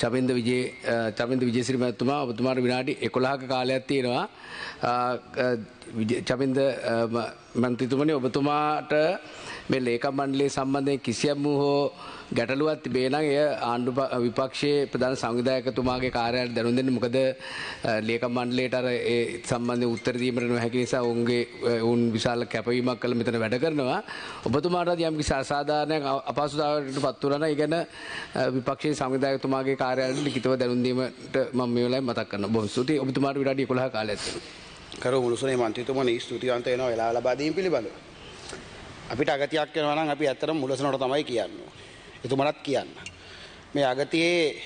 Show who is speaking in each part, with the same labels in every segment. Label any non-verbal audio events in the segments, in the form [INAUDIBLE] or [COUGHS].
Speaker 1: චපින්ද විජේ චපින්ද විජේසිරි මැතිතුමා ඔබතුමාට විනාඩි 11ක කාලයක් තියෙනවා චපින්ද මන්තිතුමනි ඔබතුමාට මේ ලේකම් මණ්ඩලයේ සම්බන්ධයෙන් කිසියම් වූ හෝ ගැටලුවක් තිබේ නම් එය ආණ්ඩු විපක්ෂයේ ප්‍රධාන සංවිධායකතුමාගේ කාර්යාලයට දැනුම් දෙන්න. මොකද ලේකම් මණ්ඩලයට අර ඒ සම්බන්ධයෙන් උත්තර දීමට නොහැකි නිසා ඔවුන්ගේ ඔවුන් විශාල කැපවීමක් කළ මෙතන වැඩ කරනවා. ඔබතුමාට යම් කිසි අසාධාරණයක් අපහසුතාවයකට පත් වුණා නම් ඒ ගැන විපක්ෂයේ සංවිධායකතුමාගේ කාර්යාලයට ලිඛිතව දැනුම් දීමට මම මේ වෙලාවේ මතක් කරනවා. බොහොම ස්තුතියි. ඔබතුමාට විනාඩි 11 කාලයක් තියෙනවා. කරමුළු සුලේමන්තිතුමනි ස්තුතිවන්ත වෙනවා වෙලාව ලබා දීම පිළිබඳව. අපිට අගතියක් වෙනවා නම් අපි ඇත්තටම මුලසනට තමයි කියන්නේ. එතුමලත් කියන්න. මේ අගතියේ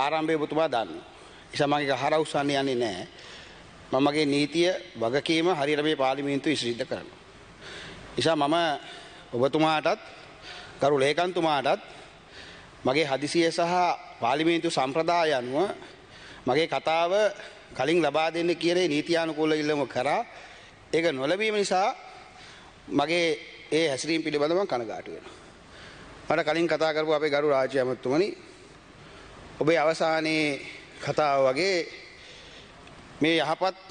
Speaker 1: ආරම්භය ඔබතුමා දන්නවා. ඒසම මගේ හර උස්සන්නේ යන්නේ නැහැ. මම මගේ නීතිය වගකීම හරියට මේ පාර්ලිමේන්තුව ඉදිරිපත් කරනවා. ඒසම මම ඔබතුමාටත් කරු ලේකම්තුමාටත් මගේ හදිසිය සහ පාර්ලිමේන්තු සම්ප්‍රදාය අනුව මගේ කතාව කලින් ලබා දෙන්න කියලා නීතියානුකූල ඉල්ලම කරා. ඒක නොලැබීම නිසා මගේ ඒ හැසිරීම පිළිබඳව මම කනගාටු වෙනවා. මට කලින් කතා කරපු අපේ ගරු රාජ්‍ය අමාත්‍යතුමනි ඔබේ අවසානයේ කතාව වගේ මේ යහපත්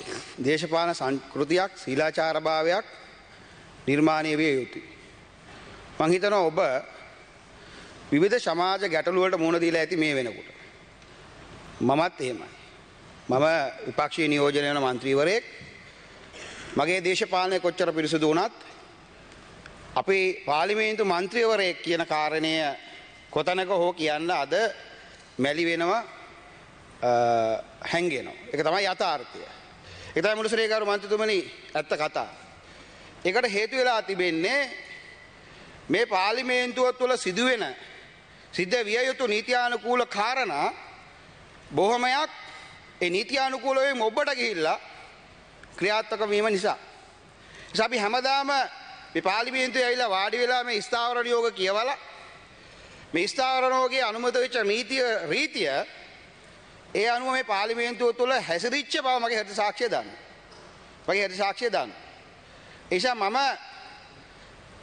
Speaker 1: දේශපාලන සංස්කෘතියක් ශීලාචාරභාවයක් නිර්මාණය විය යුතුයි. මං හිතනවා ඔබ විවිධ සමාජ ගැටලු වලට මුහුණ දීලා ඇති මේ වෙනකොට. මමත් එහෙමයි. මම විපක්ෂයේ නියෝජනය වන මන්ත්‍රීවරයෙක් මගේ දේශපාලනය කොච්චර පිරිසුදු වුණත් අපේ පාලිමේන්තු මන්ත්‍රීවරයෙක් කියන කාරණය කොතනක හෝ කියන්න අද මැලි වෙනවා හැන්ගෙනවා. එක තමයි යථාර්ථය. එකතයි මුලසරේකරු මන්ත්‍රතුමනි ඇත්ත කතා. එකට හේතු වෙලා තිබෙන්නේ මේ පාලිමේන්තුව තුළ සිදුවෙන සිද්ධ විය යුතු නීතියානුකූල කාරණා බොහොමයක් ඒ නීතියානුකූලවම ඔබට ගිහිල්ලා ක්‍රියාත්මක වීම නිසා. නිසා අපි හැමදාම මේ පාර්ලිමේන්තුවේ ඇවිල්ලා වාඩි වෙලා මේ ස්ථාවර නියෝග කියවලා මේ ස්ථාවර නියෝගයේ අනුමත වෙච්ච නීතිය රීතිය ඒ අනුව මේ පාර්ලිමේන්තුව තුළ හැසිරිච්ච බව මගේ හෘද සාක්ෂිය දාන්න. මගේ හෘද සාක්ෂිය දාන්න. ඒ නිසා මම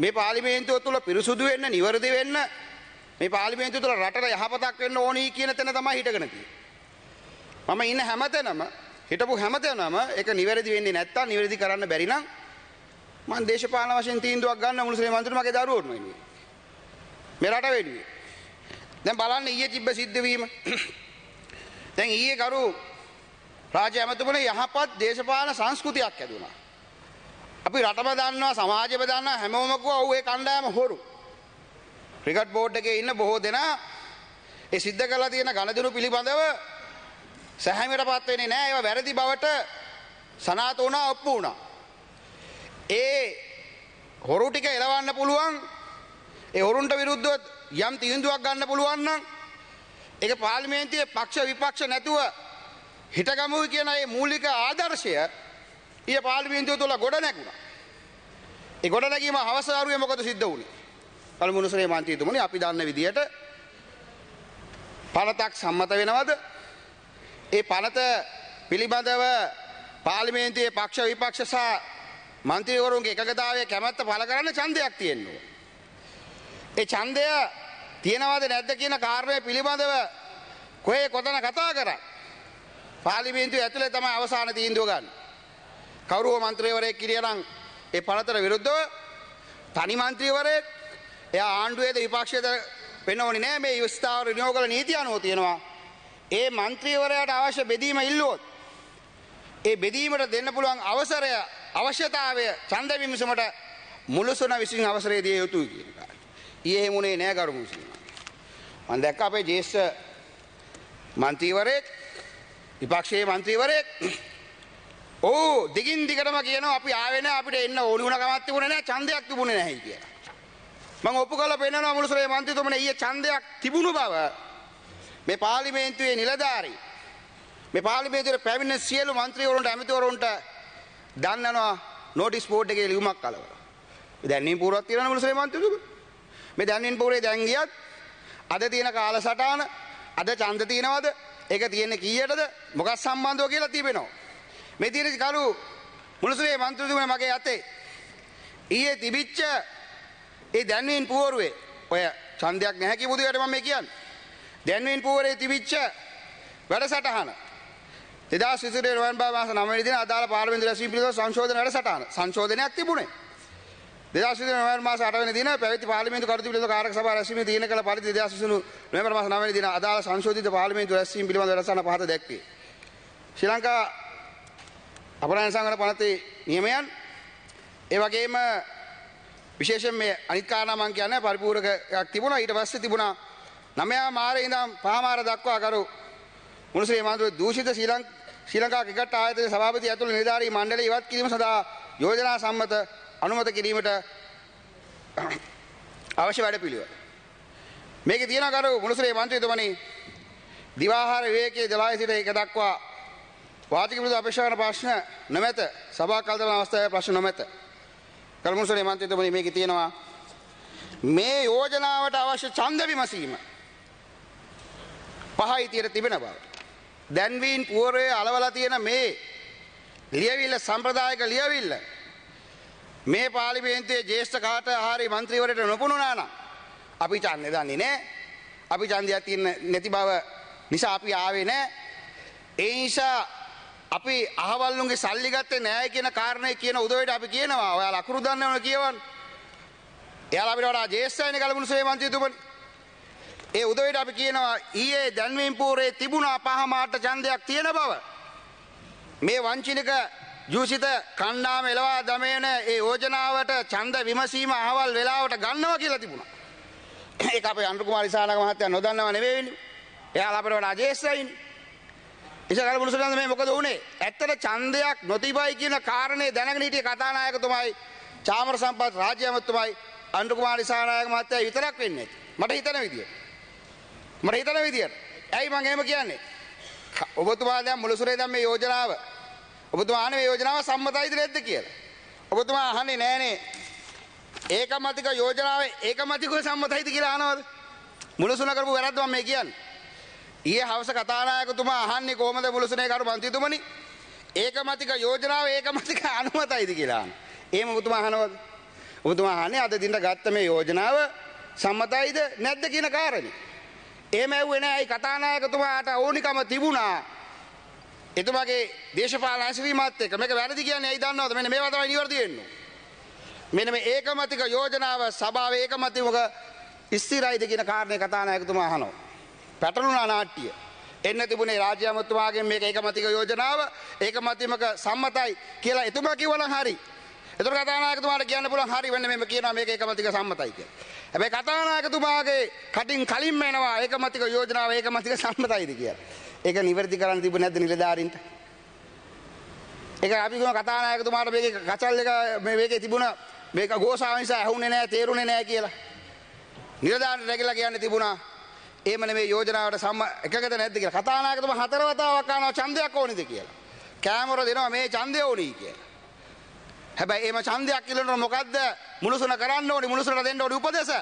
Speaker 1: මේ පාර්ලිමේන්තුව තුළ පිරිසුදු වෙන්න, නිවැරදි වෙන්න මේ පාර්ලිමේන්තුව තුළ රටට යහපතක් වෙන්න ඕනි කියන තැන තමයි හිටගෙන තියෙන්නේ. මම ඉන්න හැමතැනම හිටපු හැමතැනම ඒක නිවැරදි වෙන්නේ නැත්තම් නිවැරදි කරන්න බැරි නම් මම දේශපාලන වශයෙන් තීන්දුවක් ගන්න මුළු ශ්‍රී මන්ත්‍රී මගේ දරුවෝන් වෙනුවේ. මේ රට වෙනුවේ. දැන් බලන්න ඊයේ තිබ්බ සිද්ධ වීම. දැන් ඊයේ කරු රාජ්‍ය ඇමතුමනේ යහපත් දේශපාලන සංස්කෘතියක් ඇදුණා. අපි රටම දන්නවා සමාජෙම දන්නවා හැමෝම කිව්වා ඔව් ඒ කණ්ඩායම හොරු. ක්‍රිකට් බෝඩ් එකේ ඉන්න බොහෝ දෙනා ඒ සිද්ධ කළා තියෙන ඝනදිනු පිළිබඳව සැහැමිටපත් වෙන්නේ නැහැ ඒවා වැරදි බවට සනාත වුණා ඔප්පු වුණා. ඒ හොරු ටික එලවන්න පුළුවන් ඒ හොරුන්ට විරුද්ධව යම් තීන්දුවක් ගන්න පුළුවන් නම් ඒක පාර්ලිමේන්තුවේ පක්ෂ විපක්ෂ නැතුව හිටගමුයි කියන ඒ මූලික ආදර්ශය ඊය පාර්ලිමේන්තුව තුළ ගොඩ නැගුණා. ඒ ගොඩ නැගීම අවසාරුවේ මොකද සිද්ධ වුනේ? කලමුණුසරේ මන්ත්‍රීතුමනි අපි දන්න විදියට පළතක් සම්මත වෙනවද? ඒ පනත පිළිබඳව පාර්ලිමේන්තුවේ පක්ෂ විපක්ෂ සහ මන්ත්‍රීවරුන්ගේ එකගතාවයේ කැමැත්ත පළ කරන්න ඡන්දයක් තියෙනවා. ඒ ඡන්දය තියෙනවද නැද්ද කියන කාරණය පිළිබඳව කොහේ කොතන කතා කරා? පාර්ලිමේන්තුවේ ඇතුලේ තමයි අවසාන තීන්දුව ගන්න. කවුරුව මන්ත්‍රීවරයෙක් කිරියනම් ඒ පනතට විරුද්ධව තනි මන්ත්‍රීවරයෙක් එයා ආණ්ඩුවේද විපක්ෂයේද වෙන්න ඕනේ නෑ මේ විස්තාවර විනියෝගල නීතිය අනුව තියෙනවා. ඒ മന്ത്രിවරයාට අවශ්‍ය බෙදීම ඉල්ලුවොත් ඒ බෙදීමට දෙන්න පුළුවන් අවසරය අවශ්‍යතාවය ඡන්ද විමසුමට මුලසුන විසින් අවසරය දිය යුතුයි කියන කාරණා. ඊයේ හිමුනේ නෑ ගරු මුස්ලිම්. මම දැක්ක අපේ ජේෂ්ඨ മന്ത്രിවරයෙක් විපක්ෂයේ മന്ത്രിවරයෙක් [COUGHS] ඔව් දිගින් දිගටම කියනවා අපි ආවේ නෑ අපිට එන්න ඕනි වුණ කමක් තිබුණේ නෑ ඡන්දයක් තිබුණේ නැහැ කියලා. මම ඔප්පු කරලා පෙන්නනවා මුලසුරේ മന്ത്രിතුමනේ ඊයේ ඡන්දයක් තිබුණු බව මේ පාර්ලිමේන්තුවේ නිලධාරී මේ පාර්ලිමේන්තුවේ පැමිණ සියලු മന്ത്രിවරුන්ට ඇමතිවරුන්ට දන්වනවා නෝටිස් බෝඩ් එකේ ලියුමක් කලවල. මේ දැන්වීම් පූර්වක් තියෙනවනේ මුලසලේ මන්ත්‍රීතුමෝ. මේ දැන්වීම් පූර්වේ දැන් ගියත් අද තියෙන කාලසටහන අද ඡන්ද තියෙනවද? ඒක තියෙන්නේ කීයටද? මොකක් සම්බන්ධව කියලා තිබෙනවා. මේ තියෙන කලු මුලසලේ මන්ත්‍රීතුමෝ මගේ අතේ ඊයේ තිබිච්ච ඒ දැන්වීම් පූර්වේ ඔය ඡන්දයක් නැහැ කිව්වද මම මේ කියන්නේ. දැන්වෙන් පුවරේ තිබිච්ච වැඩසටහන 2020 නොවැම්බර් මාස 9 වෙනිදා දින අදාළ පාර්ලිමේන්තු රැස්වීම පිළිබඳ සංශෝධන වැඩසටහන සංශෝධනයක් තිබුණේ 2020 නොවැම්බර් මාස 8 වෙනිදා දින පැවති පාර්ලිමේන්තු කරුතු පිළිබඳ කාර්යක සභාව රැස්වීමේ තීරණ කළ පරිදි 2020 නොවැම්බර් මාස 9 වෙනිදා දින අදාළ සංශෝධිත පාර්ලිමේන්තු රැස්වීම පිළිබඳ වැඩසටහන පහත දැක්වේ ශ්‍රී ලංකා අපරාධ සංගම පනතේ නියමයන් ඒ වගේම විශේෂයෙන් මේ අනිත් කාරණා මම කියන්නේ පරිපූර්ණකයක් තිබුණා ඊට පස්සේ තිබුණා නමයා මාරේ ඉඳන් පහමාර දක්වා කරු මුණුසිරි මහතුරු දූෂිත ශ්‍රී ලංකා ක්‍රිකට් ආයතනයේ සභාපති ඇතුළු නිලධාරී මණ්ඩලය ඉවත් කිරීම සඳහා යෝජනා සම්මත අනුමත කිරීමට [COUGHS] අවශ්‍ය වැඩපිළිවෙල. මේකේ තියෙන කරු මුණුසිරි මන්ත්‍රීතුමනි දිවාහාර විවේකයේ ජලාය සිට ඒක දක්වා වාචික විරුද්ධ අපේක්ෂා කරන ප්‍රශ්න නොමැත. සභා කල්තවන අවස්ථාවේ ප්‍රශ්න නොමැත. කල්මුණුසිරි මන්ත්‍රීතුමනි මේකේ තියෙනවා මේ යෝජනාවට අවශ්‍ය ඡන්ද විමසීම පහ ඉතියට තිබෙන බව. දැන්වීන් පුවරයේ අලවලා තියෙන මේ ලියවිල්ල සම්ප්‍රදායික ලියවිල්ල මේ පාර්ලිමේන්තුවේ ජ්‍යෙෂ්ඨ කාට ආහාරී മന്ത്രിවරට නොපුණුණා නම් අපි ඡන්දේ දන්නේ නැහැ. අපි ඡන්දයක් තියෙන නැති බව නිසා අපි ආවේ නැහැ. ඒ නිසා අපි අහවල්ලුන්ගේ සල්ලි ගත්තේ නැහැ කියන කාරණේ කියන උදවියට අපි කියනවා. ඔයාලා අකුරු දන්නවනේ කියවන්න. එයාලා අපිට වඩා ජ්‍යෙෂ්ඨයිනේ ගලමුණු සේවන්තිතුමනේ. ඒ උදවිට අපි කියනවා ඊයේ දැන්වීම්පූරේ තිබුණා පහමාට ඡන්දයක් තියෙන බව. මේ වංචනික ජූසිත කණ්ඩායම එළවා දමන ඒ යෝජනාවට ඡන්ද විමසීම අහවල් වෙලාවට ගන්නවා කියලා තිබුණා. ඒක අපේ අනුර කුමාර ඉසානක මහත්තයා නොදන්නව නෙවෙයිනේ. එයාලා අපිට වඩා අජේස්සයිනේ. ඉසරල් මුනුසුරන්ද මේ මොකද වුනේ? ඇත්තට ඡන්දයක් නොතිබයි කියන කාරණේ දැනගෙන හිටිය කතානායකතුමයි චාමර සම්පත් රාජ්‍යමතුමයි අනුර කුමාර ඉසානායක මහත්තයා විතරක් වෙන්නේ. මට හිතන විදියට. මට හිතන විදියට. ඇයි මම එහෙම කියන්නේ? ඔබතුමා දැන් මුලසුරේ දැන් මේ යෝජනාව ඔබතුමා අහන්නේ මේ යෝජනාව සම්මතයිද නැද්ද කියලා. ඔබතුමා අහන්නේ නෑනේ. ඒකමතික යෝජනාවේ ඒකමතිකව සම්මතයිද කියලා අහනවද? මුලසුන කරපු වැරද්ද මම මේ කියන්නේ. ඊයේ හවස කතානායකතුමා අහන්නේ කොහොමද මුලසුනේ කරු මන්ත්‍රීතුමනි? ඒකමතික යෝජනාව ඒකමතික අනුමතයිද කියලා අහන. එහෙම ඔබතුමා අහනවද? ඔබතුමා අහන්නේ අද දිනට ගත්ත මේ යෝජනාව සම්මතයිද නැද්ද කියන කාරණේ. එහෙම ඇව්වේ නෑ ඒ කතානායකතුමාට ඕනිකම තිබුණා. එතුමාගේ දේශපාලන ඇසවීමත් එක්ක මේක වැරදි කියන්නේ ඇයි දන්නවද? මෙන්න මේවා තමයි නිවැරදි වෙන්නේ. මෙන්න මේ ඒකමතික යෝජනාව සභාවේ ඒකමතික ස්ථිරයිද කියන කාරණේ කතානායකතුමා අහනවා. පැටළුණා නාට්‍ය. එන්න තිබුණේ රාජ්‍ය අමාත්‍යතුමාගෙන් මේක ඒකමතික යෝජනාව ඒකමතික සම්මතයි කියලා එතුමා කිව්වනම් හරි. ඒතර කතානායකතුමාට කියන්න පුළුවන් හරි වෙන්නේ මෙහෙම කියනවා මේක ඒකමතික සම්මතයි කියලා. හැබැයි කතානායකතුමාගේ කටින් කලින්ම එනවා ඒකමතික යෝජනාව ඒකමතික සම්මතයිද කියලා. ඒක නිවැරදි කරන්න තිබුණ නැද්ද නිලධාරීන්ට? ඒක අපි කියන කතානායකතුමාට මේකේ කචල් එක මේ මේකේ තිබුණ මේක ගෝසාව නිසා ඇහුනේ නැහැ තේරුනේ නැහැ කියලා. නිලධාරීන්ට රැකිලා කියන්න තිබුණා. එහෙම නෙමෙයි යෝජනාවට සම්ම එකකට නැද්ද කියලා. කතානායකතුමා හතර වතාවක් අහනවා ඡන්දයක් ඕනිද කියලා. කෑමර දෙනවා මේ ඡන්දය ඕනි කියලා. හැබැයි එහෙම ඡන්දයක් ඉල්ලනකොට මොකද්ද? මුනුසුන කරන්න ඕනි මුනුසුනට දෙන්න ඕනි උපදේශ.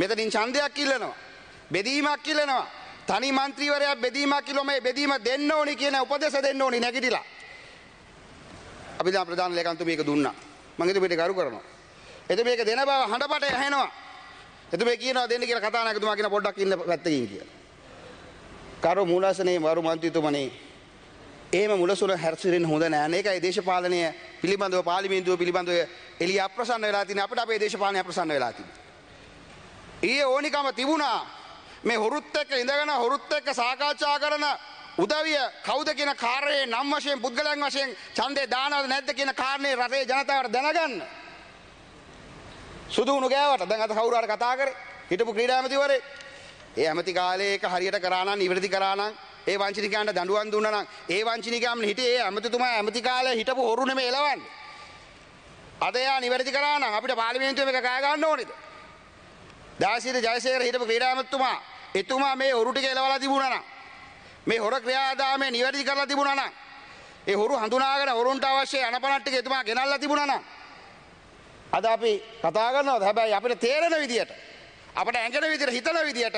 Speaker 1: මෙතනින් ඡන්දයක් ඉල්ලනවා. බෙදීමක් ඉල්ලනවා. තනි മന്ത്രിවරයා බෙදීමක් කිලෝ මේ බෙදීම දෙන්න ඕනි කියන උපදේශ දෙන්න ඕනි නැගිටිලා. අපි දැන් ප්‍රධාන ලේකම්තුමී මේක දුන්නා. මම හිතුවේ මේක කරු කරනවා. එතකොට මේක දෙන බව හඬපට ඇහෙනවා. එතකොට මේ කියනවා දෙන්න කියලා කතානායකතුමා කියන පොඩ්ඩක් ඉන්න පැත්තකින් කියලා. කරු මූලාසනේ වරු മന്ത്രിතුමනේ එහෙම මුලසුල හැරසිරෙන්න හොඳ නෑ. මේකයි දේශපාලනය පිළිබඳව පාර්ලිමේන්තුව පිළිබඳව එළිය අප්‍රසන්න වෙලා තියෙන අපිට අපේ දේශපාලනය අප්‍රසන්න වෙලා තියෙනවා. ඊයේ ඕනිකම තිබුණා මේ හොරුත් එක්ක ඉඳගෙන හොරුත් එක්ක සාකච්ඡා කරන උදවිය කවුද කියන කාර්යයේ නම් වශයෙන් පුද්ගලයන් වශයෙන් ඡන්දේ දානවද නැද්ද කියන කාරණේ රටේ ජනතාවට දැනගන්න. සුදුණු ගෑවට දැන් අද කවුරු හරි කතා කරේ හිටපු ක්‍රීඩා ඇමතිවරේ. ඒ ඇමති කාලේ ඒක හරියට කරා නම් ඉවරදි කරා නම් ඒ වංචනිකයන්ට දඬුවම් දුන්නා නම් ඒ වංචනිකයන් හිටියේ ඒ ඇමතිතුමා ඇමති කාලේ හිටපු හොරු නෙමෙයි එලවන්නේ. අද එයා නිවැරදි කරා නම් අපිට පාර්ලිමේන්තුවේ මේක කෑ ගන්න ඕනේද? දාසිර ජයසේකර හිටපු ක්‍රීඩා ඇමතිතුමා එතුමා මේ හොරු ටික එලවලා තිබුණා නම් මේ හොර ක්‍රියාදාමය නිවැරදි කරලා තිබුණා නම් ඒ හොරු හඳුනාගෙන හොරුන්ට අවශ්‍ය අනපනට් ටික එතුමා ගෙනල්ලා තිබුණා නම් අද අපි කතා කරනවාද හැබැයි අපිට තේරෙන විදියට අපිට ඇඟෙන විදියට හිතන විදියට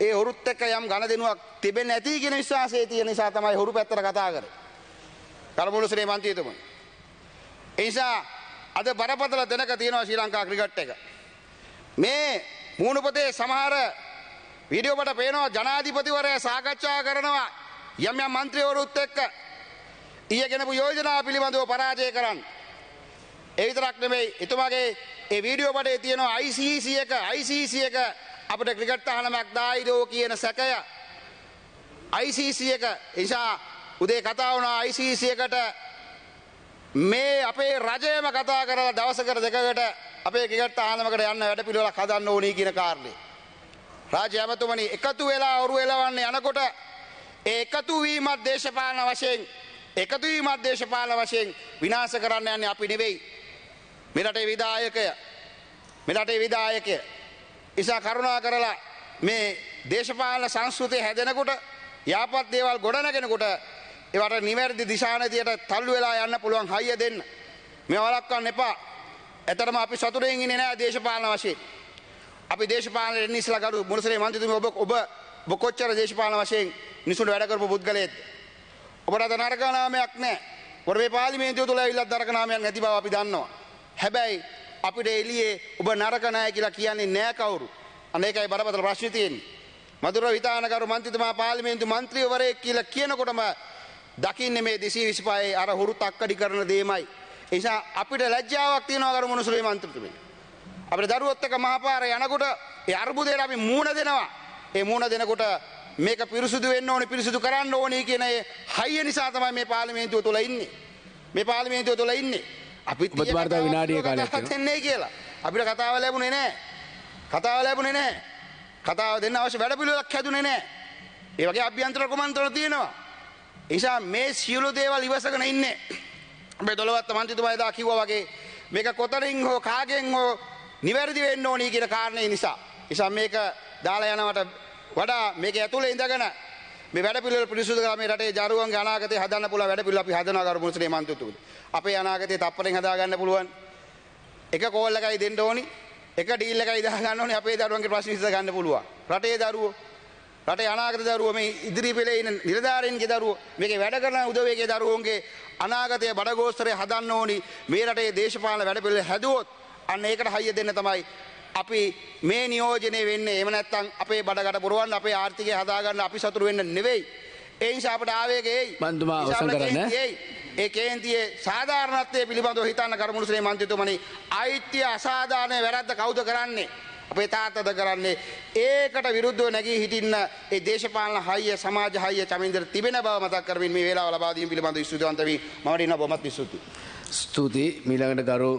Speaker 1: ඒ හොරුත් එක්ක යම් ඝන දිනුවක් තිබෙන්නේ නැති කියන විශ්වාසය තියෙන නිසා තමයි හොරු පැත්තට කතා කරේ. කලබුළු ශ්‍රී මන්ත්‍රීතුමනි. ඒ නිසා අද බරපතල දෙනක තියෙනවා ශ්‍රී ලංකා ක්‍රිකට් එක. මේ මූණපතේ සමහර වීඩියෝ වලට පේනවා ජනාධිපතිවරයා සාකච්ඡා කරනවා යම් යම් മന്ത്രിවරුත් එක්ක ඊයගෙනපු යෝජනා පිළිබඳව පරාජය කරන්න. ඒ විතරක් නෙමෙයි එතුමාගේ ඒ වීඩියෝ වලේ තියෙනවා ICC එක ICC එක අපට ක්‍රිකට් තහනමක් දායිදෝ කියන සැකය ICC එක නිසා උදේ කතා වුණා ICC එකට මේ අපේ රජයම කතා කරලා දවසකට දෙකකට අපේ ක්‍රිකට් තහනමකට යන්න වැඩපිළිවෙලක් හදන්න ඕනි කියන කාරණේ රාජ්‍ය ඇමතුමනි එකතු වෙලා ඔරු එලවන්න යනකොට ඒ එකතු වීමත් දේශපාලන වශයෙන් එකතු වීමත් දේශපාලන වශයෙන් විනාශ කරන්න යන්නේ අපි නෙවෙයි මෙරටේ විධායකය මෙරටේ විධායකය නිසා කරුණා කරලා මේ දේශපාලන සංස්කෘතිය හැදෙනකොට යාපත් දේවල් ගොඩනගෙනකොට ඒවට නිවැරදි දිශානතියට තල්ලු වෙලා යන්න පුළුවන් හයිය දෙන්න. මේ වළක්වන්න එපා. ඇතරම අපි සතුටින් ඉන්නේ නැහැ දේශපාලන වශයෙන්. අපි දේශපාලන එන්න ඉස්සලා ගරු මුරසලේ මන්ත්‍රීතුමනි ඔබ ඔබ ඔබ කොච්චර දේශපාලන වශයෙන් මිනිසුන්ට වැඩ කරපු පුද්ගලයෙක්ද? ඔබට අද නරක නාමයක් නැහැ. ඔබ මේ පාර්ලිමේන්තුව තුළ ඇවිල්ලා නරක නාමයක් නැති බව අපි දන්නවා. හැබැයි අපිට එළියේ ඔබ නරක නැහැ කියලා කියන්නේ නෑ කවුරු. අන්න ඒකයි බරපතල ප්‍රශ්නේ තියෙන්නේ. මధుර විතානකරු මන්ත්‍රීතුමා පාර්ලිමේන්තු මන්ත්‍රීවරයෙක් කියලා කියනකොටම දකින්නේ මේ 225 අර හුරු තක්කඩි කරන දෙයමයි. ඒ නිසා අපිට ලැජ්ජාවක් තියෙනවා කරු මොනසුලේ මන්ත්‍රීතුමනි. අපේ දරුවොත් එක මහපාර යනකොට ඒ අර්බුදයට අපි මූණ දෙනවා. ඒ මූණ දෙනකොට මේක පිරිසුදු වෙන්න ඕනේ පිරිසුදු කරන්න ඕනේ කියන ඒ හයිය නිසා තමයි මේ පාර්ලිමේන්තුව තුල ඉන්නේ. මේ පාර්ලිමේන්තුව තුල ඉන්නේ. අපිත් ඔබතුමාට විනාඩිය කාලයක් වෙන්නේ කියලා. අපිට කතාව ලැබුණේ නැහැ. කතාව ලැබුණේ නැහැ. කතාව දෙන්න අවශ්‍ය වැඩ පිළිවෙලක් හැදුනේ නැහැ. ඒ වගේ අභ්‍යන්තර කුමන්ත්‍රණ තියෙනවා. ඒ නිසා මේ සියලු දේවල් ඉවසගෙන ඉන්නේ. අපේ දොළවත් මන්ත්‍රීතුමා එදා කිව්වා වගේ මේක කොතනින් හෝ කාගෙන් හෝ නිවැරදි වෙන්න ඕනි කියන කාරණේ නිසා. නිසා මේක දාලා යනවට වඩා මේක ඇතුලේ ඉඳගෙන මේ වැඩ පිළිවෙල පිරිසුදු කරලා මේ රටේ ජාරුවන්ගේ අනාගතය හදන්න පුළුවන් වැඩ පිළිවෙල අපි හදනවා කරු මුස්ලිම් මන්ත්‍රීතුමනි. අපේ අනාගතය තප්පරෙන් හදා ගන්න පුළුවන්. එක කෝල් එකයි දෙන්න ඕනි. එක ඩීල් එකයි දා ගන්න ඕනි අපේ දරුවන්ගේ ප්‍රශ්න විසඳ ගන්න පුළුවන්. රටේ දරුවෝ රටේ අනාගත දරුවෝ මේ ඉදිරි පෙළේ ඉන්න නිලධාරීන්ගේ දරුවෝ මේකේ වැඩ කරන උදවියගේ දරුවෝන්ගේ අනාගතය බඩගෝස්තරය හදන්න ඕනි. මේ රටේ දේශපාලන වැඩ පිළිවෙල හැදුවොත් අන්න ඒකට හයිය දෙන්න තමයි අපි මේ නියෝජනය වෙන්නේ එහෙම නැත්නම් අපේ බඩගඩ පුරවන්න අපේ ආර්ථිකය හදාගන්න අපි සතුරු වෙන්න නෙවෙයි. ඒ නිසා අපට ආවේගයයි. බන්දුමා අවසන් කරන්න. ඒ කේන්තියේ සාධාරණත්වයේ පිළිබඳව හිතන්න කරුමුණුසේ මන්ත්‍රීතුමනි අයිත්‍ය අසාධාරණ වැරද්ද කවුද කරන්නේ? අපේ තාත්තද කරන්නේ ඒකට විරුද්ධව නැගී හිටින්න ඒ දේශපාලන හයිය සමාජ හයිය චමින්දර තිබෙන බව මතක් කරමින් මේ වේලාව ලබා දීම පිළිබඳව ස්තුතිවන්ත වී මම ඉන්න බොහොමත් ස්තුතියි. ස්තුති මීළඟට ගරු